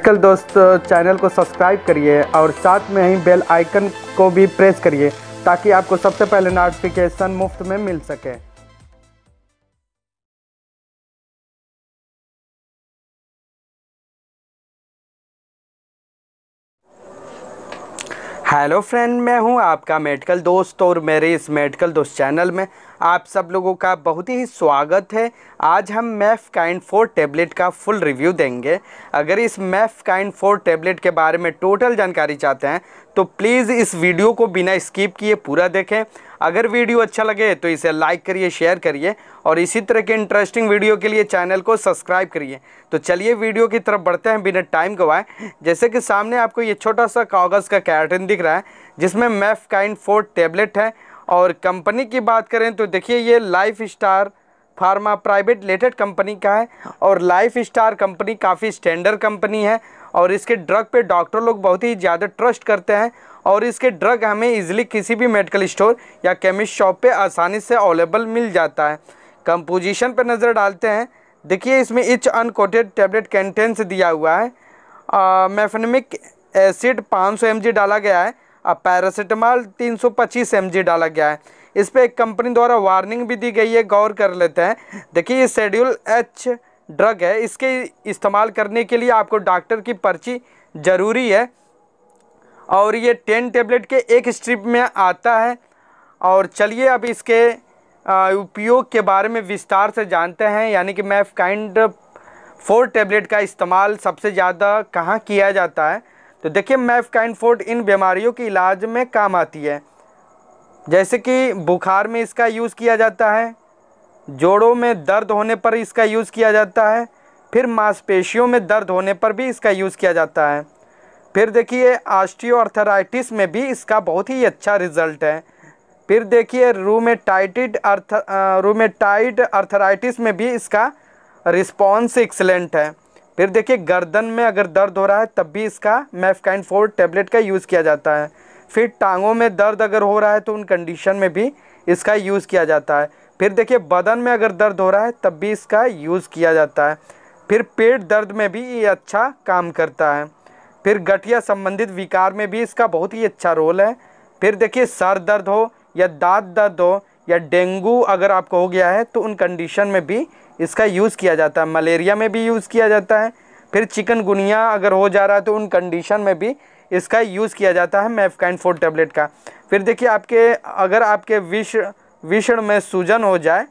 medical दोस्त channel को subscribe करिए और साथ में ही बेल आइकन को भी प्रेस करिए ताकि आपको सबसे पहले नोटिफिकेशन मुफ्त में मिल सके हेलो फ्रेंड मैं हूं आपका मेडिकल दोस्त और मेरे इस मेडिकल दोस्त चैनल में आप सब लोगों का बहुत ही स्वागत है आज हम मैफ काइन फोर टेबलेट का फुल रिव्यू देंगे अगर इस मैफ काइन फोर टेबलेट के बारे में टोटल जानकारी चाहते हैं तो प्लीज़ इस वीडियो को बिना स्किप किए पूरा देखें अगर वीडियो अच्छा लगे तो इसे लाइक करिए शेयर करिए और इसी तरह के इंटरेस्टिंग वीडियो के लिए चैनल को सब्सक्राइब करिए तो चलिए वीडियो की तरफ बढ़ते हैं बिना टाइम गवाए जैसे कि सामने आपको ये छोटा सा कागज़ का कैटन दिख रहा है जिसमें मेफ काइन फोर टेबलेट है और कंपनी की बात करें तो देखिए ये Life Star Pharma private limited company का है और लाइफ स्टार कंपनी काफ़ी स्टैंडर्ड कंपनी है और इसके ड्रग पे डॉक्टर लोग बहुत ही ज़्यादा ट्रस्ट करते हैं और इसके ड्रग हमें इजीली किसी भी मेडिकल स्टोर या केमिस्ट शॉप पे आसानी से अवेलेबल मिल जाता है कंपोजिशन पर नज़र डालते हैं देखिए इसमें इच अनकोटेड टैबलेट कैंटेंस दिया हुआ है मेफनमिक एसिड 500 सौ डाला गया है और पैरासीटामॉल 325 सौ डाला गया है इस पर एक कंपनी द्वारा वार्निंग भी दी गई है गौर कर लेते हैं देखिए ये शेड्यूल एच ड्रग है इसके इस्तेमाल करने के लिए आपको डॉक्टर की पर्ची ज़रूरी है और ये टेन टेबलेट के एक स्ट्रिप में आता है और चलिए अब इसके उपयोग के बारे में विस्तार से जानते हैं यानी कि मैफ काइंड फोर टेबलेट का इस्तेमाल सबसे ज़्यादा कहाँ किया जाता है तो देखिए मैफ काइंड फोर्ट इन बीमारियों के इलाज में काम आती है जैसे कि बुखार में इसका यूज़ किया जाता है जोड़ों में दर्द होने पर इसका यूज़ किया जाता है फिर मांसपेशियों में दर्द होने पर भी इसका यूज़ किया जाता है फिर देखिए आस्टियोआर्थराइटिस में भी इसका बहुत ही अच्छा रिजल्ट है फिर देखिए रूमेटाइटिड अर्थ रूमेटाइड अर्थराइटिस में भी इसका रिस्पॉन्स एक्सलेंट है फिर देखिए गर्दन में अगर दर्द हो रहा है तब भी इसका मेफकाइन फोर टेबलेट का यूज़ किया जाता है फिर टांगों में दर्द अगर हो रहा है तो उन कंडीशन में भी इसका यूज़ किया जाता है फिर देखिए बदन में अगर दर्द हो रहा है तब भी इसका यूज़ किया जाता है फिर पेट दर्द में भी ये अच्छा काम करता है फिर गठिया संबंधित विकार में भी इसका बहुत ही अच्छा रोल है फिर देखिए सर दर्द हो या दांत दर्द हो या डेंगू अगर आपको हो गया है तो उन कंडीशन में भी इसका यूज़ किया जाता है मलेरिया में भी यूज़ किया जाता है फिर चिकनगुनिया अगर हो जा रहा है तो उन कंडीशन में भी इसका यूज़ किया जाता है मेफकाइन फोर टेबलेट का फिर देखिए आपके अगर आपके विष विषण में सूजन हो जाए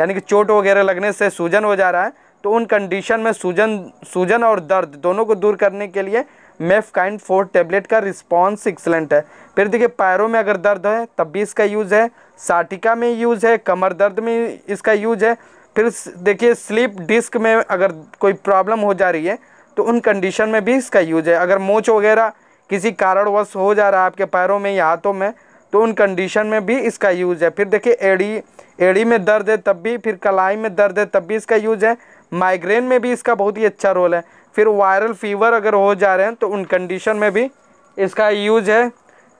यानी कि चोट वगैरह लगने से सूजन हो जा रहा है तो उन कंडीशन में सूजन सूजन और दर्द दोनों को दूर करने के लिए मेफकाइन फोर टेबलेट का रिस्पॉन्स एक्सलेंट है फिर देखिए पैरों में अगर दर्द है तब भी इसका यूज़ है साटिका में यूज़ है कमर दर्द में इसका यूज़ है फिर देखिए स्लीप डिस्क में अगर कोई प्रॉब्लम हो जा रही है तो उन कंडीशन में भी इसका यूज है अगर मोच वगैरह किसी कारणवश हो जा रहा है आपके पैरों में या हाथों में तो उन कंडीशन में भी इसका यूज है फिर देखिए एड़ी एड़ी में दर्द है तब भी फिर कलाई में दर्द है तब भी इसका यूज है माइग्रेन में भी इसका बहुत ही अच्छा रोल है फिर वायरल फीवर अगर हो जा रहे हैं तो उन कंडीशन में भी इसका यूज है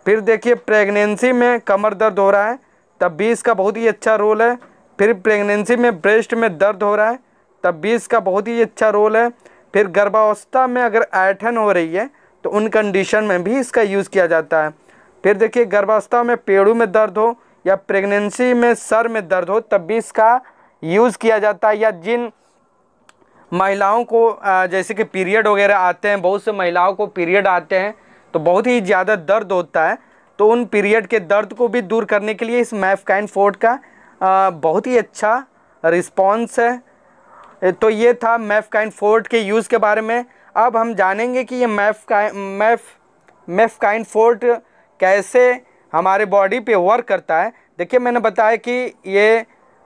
फिर देखिए प्रेगनेंसी में कमर दर्द हो रहा है तब भी इसका बहुत ही अच्छा रोल है फिर प्रेगनेंसी में ब्रेस्ट में दर्द हो रहा है तब भी इसका बहुत ही अच्छा रोल है फिर गर्भावस्था में अगर ऐठन हो रही है तो उन कंडीशन में भी इसका यूज़ किया जाता है फिर देखिए गर्भावस्था में पेड़ों में दर्द हो या प्रेगनेंसी में सर में दर्द हो तब भी इसका यूज़ किया जाता है या जिन महिलाओं को जैसे कि पीरियड वगैरह आते हैं बहुत से महिलाओं को पीरियड आते हैं तो बहुत ही ज़्यादा दर्द होता है तो उन पीरियड के दर्द को भी दूर करने के लिए इस मैफकाइन फोर्ड का बहुत ही अच्छा रिस्पॉन्स है तो ये था मैफकाइन फोर्ड के यूज़ के बारे में अब हम जानेंगे कि ये मैफकाइन मैफ मैफकाइन फोर्ड कैसे हमारे बॉडी पे वर्क करता है देखिए मैंने बताया कि ये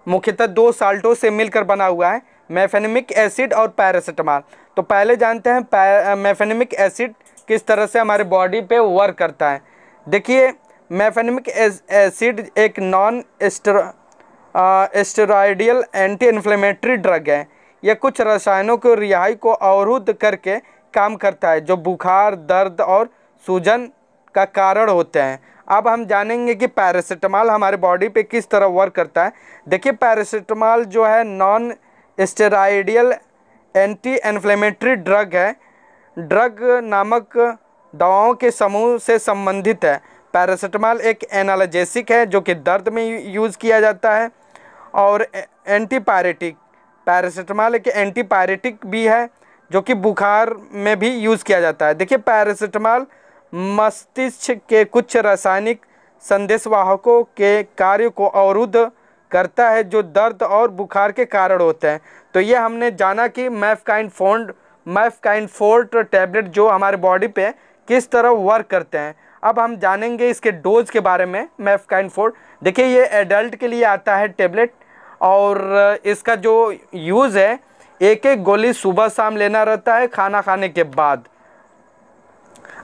मुख्यतः दो साल्टों से मिलकर बना हुआ है मेफेनमिक एसिड और पैरासीटामॉल तो पहले जानते हैं मेफेनमिक एसिड किस तरह से हमारे बॉडी पे वर्क करता है देखिए मेफेनमिक एसिड एक non steroidal anti inflammatory drug है यह कुछ रसायनों को रिहाई को अवरुद्ध करके काम करता है जो बुखार दर्द और सूजन का कारण होते हैं अब हम जानेंगे कि पैरासीटामॉल हमारे बॉडी पे किस तरह वर्क करता है देखिए पैरासीटामॉल जो है non steroidal anti inflammatory drug है ड्रग नामक दवाओं के समूह से संबंधित है पैरासीटामॉल एक एनालजेसिक है जो कि दर्द में यूज़ किया जाता है और एंटीपायरेटिक पैरासीटामॉल एक एंटीपायरेटिक भी है जो कि बुखार में भी यूज़ किया जाता है देखिए पैरासीटामॉल मस्तिष्क के कुछ रासायनिक संदेशवाहकों के कार्य को अवरुद्ध करता है जो दर्द और बुखार के कारण होते हैं तो ये हमने जाना कि मैफ काइन फोन्ड मैफ काइन फोर्ट टैबलेट जो हमारे बॉडी पे किस तरह वर्क करते हैं अब हम जानेंगे इसके डोज के बारे में मैफ काइन फोर्ट देखिए ये एडल्ट के लिए आता है टैबलेट और इसका जो यूज़ है एक एक गोली सुबह शाम लेना रहता है खाना खाने के बाद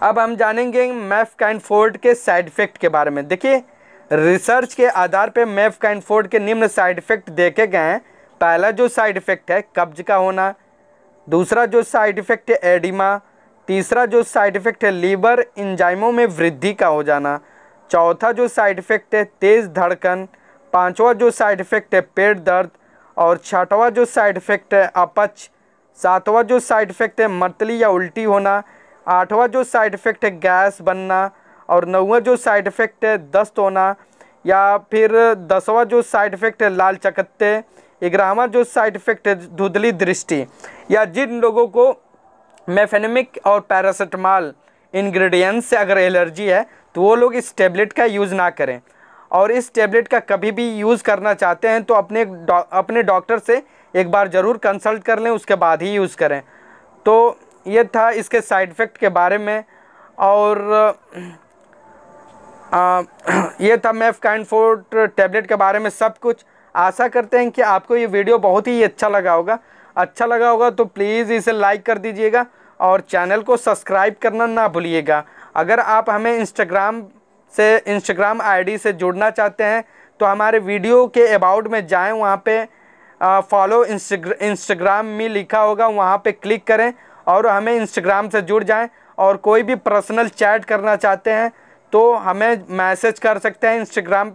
अब हम जानेंगे मैफ काइन फोर्ट के साइड इफ़ेक्ट के बारे में देखिए रिसर्च के आधार पर मेफ कैनफोर्ड के निम्न साइड इफ़ेक्ट देखे गए हैं पहला जो साइड इफ़ेक्ट है कब्ज का होना दूसरा जो साइड इफ़ेक्ट है एडिमा तीसरा जो साइड इफ़ेक्ट है लीवर इंजाइमों में वृद्धि का हो जाना चौथा जो साइड इफ़ेक्ट है तेज़ धड़कन पांचवा जो साइड इफ़ेक्ट है पेट दर्द और छठवा जो साइड इफ़ेक्ट है अपच सातवा जो साइड इफ़ेक्ट है मतली या उल्टी होना आठवा जो साइड इफ़ेक्ट है गैस बनना और नौवा जो साइड इफ़ेक्ट है दस्त होना या फिर दसवा जो साइड इफ़ेक्ट है लाल चकत्ते ग्यारहवा जो साइड इफ़ेक्ट है धुधली दृष्टि या जिन लोगों को मेफेनमिक और पैरासिटमाल इंग्रेडिएंट्स से अगर एलर्जी है तो वो लोग इस टेबलेट का यूज़ ना करें और इस टेबलेट का कभी भी यूज़ करना चाहते हैं तो अपने डौ, अपने डॉक्टर से एक बार ज़रूर कंसल्ट कर लें उसके बाद ही यूज़ करें तो ये था इसके साइड इफ़ेक्ट के बारे में और आ, ये था मैफ काइंड फोर्ट टैबलेट के बारे में सब कुछ आशा करते हैं कि आपको ये वीडियो बहुत ही अच्छा लगा होगा अच्छा लगा होगा तो प्लीज़ इसे लाइक कर दीजिएगा और चैनल को सब्सक्राइब करना ना भूलिएगा अगर आप हमें इंस्टाग्राम से इंस्टाग्राम आईडी से जुड़ना चाहते हैं तो हमारे वीडियो के अबाउट में जाएं वहाँ पे फॉलो इंस्टाग्राम में लिखा होगा वहाँ पे क्लिक करें और हमें इंस्टाग्राम से जुड़ जाएं और कोई भी पर्सनल चैट करना चाहते हैं तो हमें मैसेज कर सकते हैं इंस्टाग्राम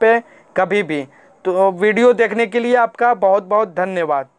पे कभी भी तो वीडियो देखने के लिए आपका बहुत बहुत धन्यवाद